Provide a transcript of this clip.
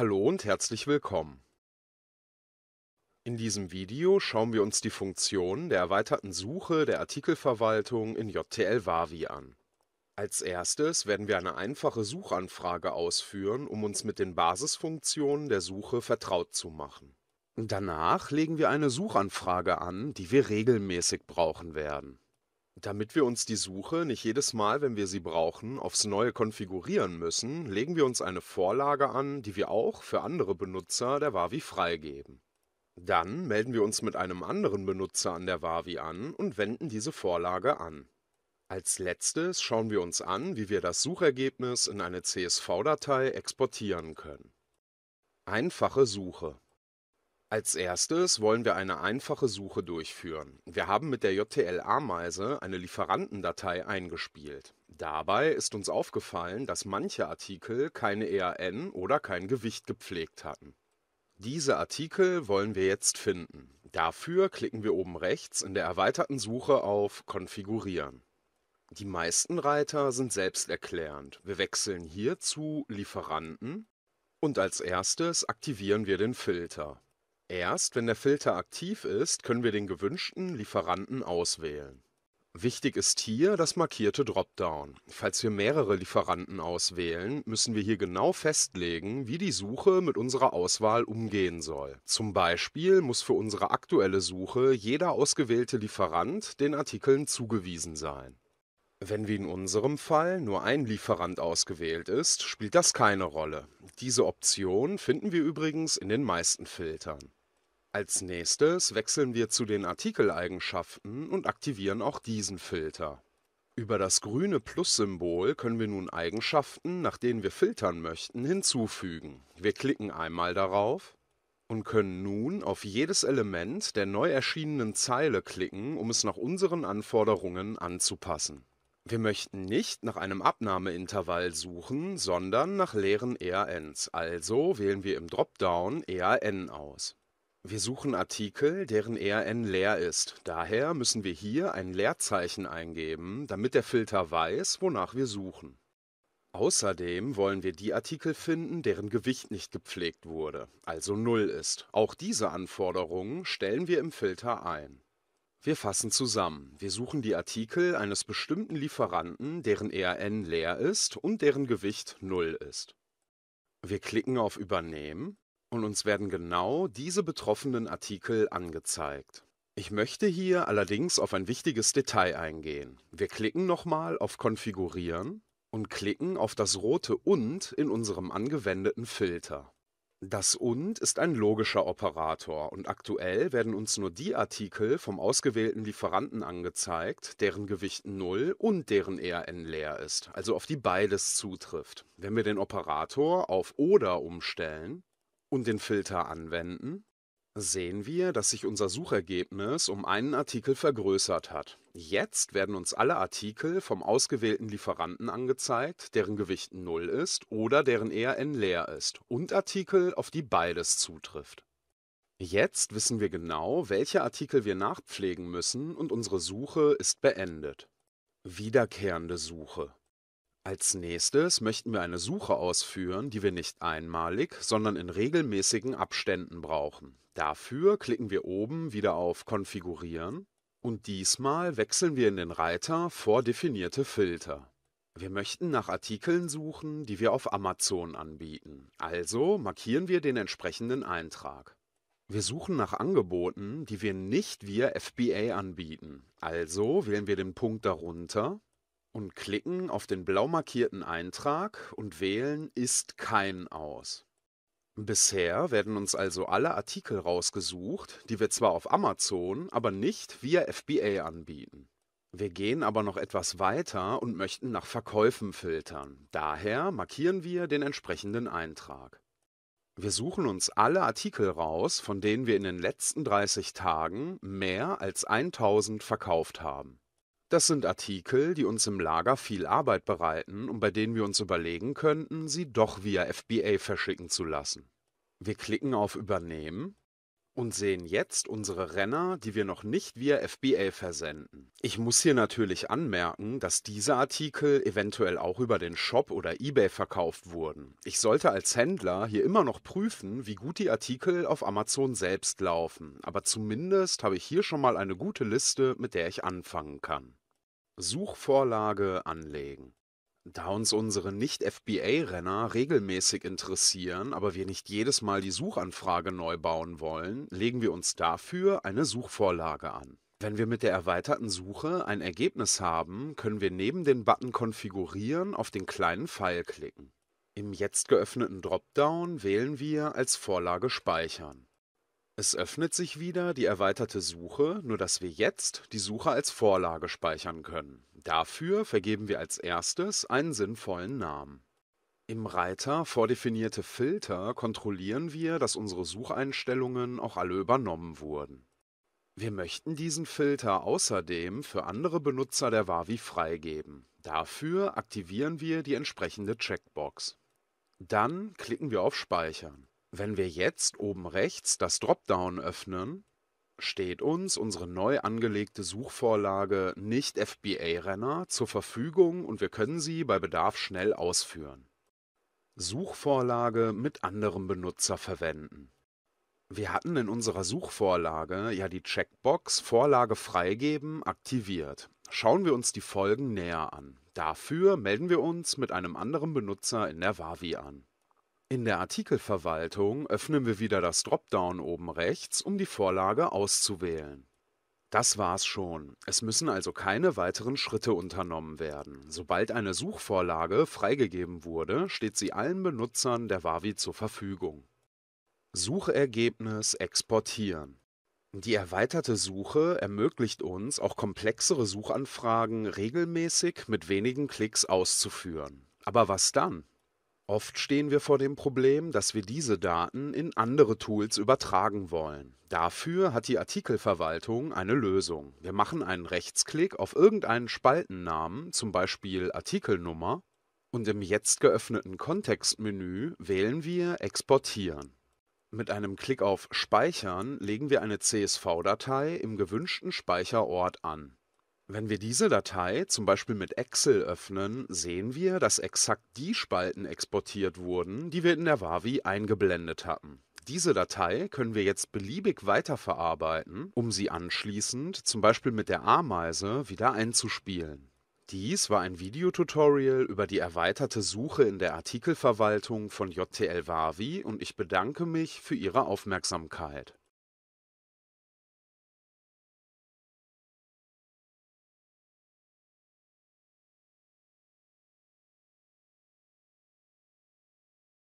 Hallo und herzlich willkommen. In diesem Video schauen wir uns die Funktionen der erweiterten Suche der Artikelverwaltung in JTL Wavi an. Als erstes werden wir eine einfache Suchanfrage ausführen, um uns mit den Basisfunktionen der Suche vertraut zu machen. Danach legen wir eine Suchanfrage an, die wir regelmäßig brauchen werden. Damit wir uns die Suche nicht jedes Mal, wenn wir sie brauchen, aufs Neue konfigurieren müssen, legen wir uns eine Vorlage an, die wir auch für andere Benutzer der Wavi freigeben. Dann melden wir uns mit einem anderen Benutzer an der Wavi an und wenden diese Vorlage an. Als letztes schauen wir uns an, wie wir das Suchergebnis in eine CSV-Datei exportieren können. Einfache Suche als Erstes wollen wir eine einfache Suche durchführen. Wir haben mit der JTL-Ameise eine Lieferantendatei eingespielt. Dabei ist uns aufgefallen, dass manche Artikel keine EAN oder kein Gewicht gepflegt hatten. Diese Artikel wollen wir jetzt finden. Dafür klicken wir oben rechts in der erweiterten Suche auf Konfigurieren. Die meisten Reiter sind selbsterklärend. Wir wechseln hier zu Lieferanten und als erstes aktivieren wir den Filter. Erst wenn der Filter aktiv ist, können wir den gewünschten Lieferanten auswählen. Wichtig ist hier das markierte Dropdown. Falls wir mehrere Lieferanten auswählen, müssen wir hier genau festlegen, wie die Suche mit unserer Auswahl umgehen soll. Zum Beispiel muss für unsere aktuelle Suche jeder ausgewählte Lieferant den Artikeln zugewiesen sein. Wenn wie in unserem Fall nur ein Lieferant ausgewählt ist, spielt das keine Rolle. Diese Option finden wir übrigens in den meisten Filtern. Als Nächstes wechseln wir zu den Artikeleigenschaften und aktivieren auch diesen Filter. Über das grüne Plus-Symbol können wir nun Eigenschaften, nach denen wir filtern möchten, hinzufügen. Wir klicken einmal darauf und können nun auf jedes Element der neu erschienenen Zeile klicken, um es nach unseren Anforderungen anzupassen. Wir möchten nicht nach einem Abnahmeintervall suchen, sondern nach leeren ERNs, also wählen wir im Dropdown ERN aus. Wir suchen Artikel, deren ERN leer ist. Daher müssen wir hier ein Leerzeichen eingeben, damit der Filter weiß, wonach wir suchen. Außerdem wollen wir die Artikel finden, deren Gewicht nicht gepflegt wurde, also 0 ist. Auch diese Anforderungen stellen wir im Filter ein. Wir fassen zusammen. Wir suchen die Artikel eines bestimmten Lieferanten, deren ERN leer ist und deren Gewicht 0 ist. Wir klicken auf Übernehmen und uns werden genau diese betroffenen Artikel angezeigt. Ich möchte hier allerdings auf ein wichtiges Detail eingehen. Wir klicken nochmal auf Konfigurieren und klicken auf das rote Und in unserem angewendeten Filter. Das Und ist ein logischer Operator und aktuell werden uns nur die Artikel vom ausgewählten Lieferanten angezeigt, deren Gewicht 0 und deren ERN leer ist, also auf die beides zutrifft. Wenn wir den Operator auf Oder umstellen, und den Filter anwenden, sehen wir, dass sich unser Suchergebnis um einen Artikel vergrößert hat. Jetzt werden uns alle Artikel vom ausgewählten Lieferanten angezeigt, deren Gewicht 0 ist oder deren ERN leer ist, und Artikel, auf die beides zutrifft. Jetzt wissen wir genau, welche Artikel wir nachpflegen müssen und unsere Suche ist beendet. Wiederkehrende Suche. Als Nächstes möchten wir eine Suche ausführen, die wir nicht einmalig, sondern in regelmäßigen Abständen brauchen. Dafür klicken wir oben wieder auf Konfigurieren und diesmal wechseln wir in den Reiter Vordefinierte Filter. Wir möchten nach Artikeln suchen, die wir auf Amazon anbieten, also markieren wir den entsprechenden Eintrag. Wir suchen nach Angeboten, die wir nicht via FBA anbieten, also wählen wir den Punkt darunter und klicken auf den blau markierten Eintrag und wählen Ist kein aus. Bisher werden uns also alle Artikel rausgesucht, die wir zwar auf Amazon, aber nicht via FBA anbieten. Wir gehen aber noch etwas weiter und möchten nach Verkäufen filtern. Daher markieren wir den entsprechenden Eintrag. Wir suchen uns alle Artikel raus, von denen wir in den letzten 30 Tagen mehr als 1000 verkauft haben. Das sind Artikel, die uns im Lager viel Arbeit bereiten und bei denen wir uns überlegen könnten, sie doch via FBA verschicken zu lassen. Wir klicken auf Übernehmen und sehen jetzt unsere Renner, die wir noch nicht via FBA versenden. Ich muss hier natürlich anmerken, dass diese Artikel eventuell auch über den Shop oder eBay verkauft wurden. Ich sollte als Händler hier immer noch prüfen, wie gut die Artikel auf Amazon selbst laufen, aber zumindest habe ich hier schon mal eine gute Liste, mit der ich anfangen kann. Suchvorlage anlegen. Da uns unsere Nicht-FBA-Renner regelmäßig interessieren, aber wir nicht jedes Mal die Suchanfrage neu bauen wollen, legen wir uns dafür eine Suchvorlage an. Wenn wir mit der erweiterten Suche ein Ergebnis haben, können wir neben den Button Konfigurieren auf den kleinen Pfeil klicken. Im jetzt geöffneten Dropdown wählen wir als Vorlage Speichern. Es öffnet sich wieder die erweiterte Suche, nur dass wir jetzt die Suche als Vorlage speichern können. Dafür vergeben wir als erstes einen sinnvollen Namen. Im Reiter Vordefinierte Filter kontrollieren wir, dass unsere Sucheinstellungen auch alle übernommen wurden. Wir möchten diesen Filter außerdem für andere Benutzer der Wavi freigeben. Dafür aktivieren wir die entsprechende Checkbox. Dann klicken wir auf Speichern. Wenn wir jetzt oben rechts das Dropdown öffnen, steht uns unsere neu angelegte Suchvorlage Nicht-FBA-Renner zur Verfügung und wir können sie bei Bedarf schnell ausführen. Suchvorlage mit anderem Benutzer verwenden. Wir hatten in unserer Suchvorlage ja die Checkbox Vorlage freigeben aktiviert. Schauen wir uns die Folgen näher an. Dafür melden wir uns mit einem anderen Benutzer in der Wavi an. In der Artikelverwaltung öffnen wir wieder das Dropdown oben rechts, um die Vorlage auszuwählen. Das war's schon. Es müssen also keine weiteren Schritte unternommen werden. Sobald eine Suchvorlage freigegeben wurde, steht sie allen Benutzern der Wavi zur Verfügung. Suchergebnis exportieren. Die erweiterte Suche ermöglicht uns, auch komplexere Suchanfragen regelmäßig mit wenigen Klicks auszuführen. Aber was dann? Oft stehen wir vor dem Problem, dass wir diese Daten in andere Tools übertragen wollen. Dafür hat die Artikelverwaltung eine Lösung. Wir machen einen Rechtsklick auf irgendeinen Spaltennamen, zum Beispiel Artikelnummer, und im jetzt geöffneten Kontextmenü wählen wir Exportieren. Mit einem Klick auf Speichern legen wir eine CSV-Datei im gewünschten Speicherort an. Wenn wir diese Datei zum Beispiel mit Excel öffnen, sehen wir, dass exakt die Spalten exportiert wurden, die wir in der Wavi eingeblendet hatten. Diese Datei können wir jetzt beliebig weiterverarbeiten, um sie anschließend zum Beispiel mit der Ameise wieder einzuspielen. Dies war ein Videotutorial über die erweiterte Suche in der Artikelverwaltung von JTL Wavi und ich bedanke mich für Ihre Aufmerksamkeit.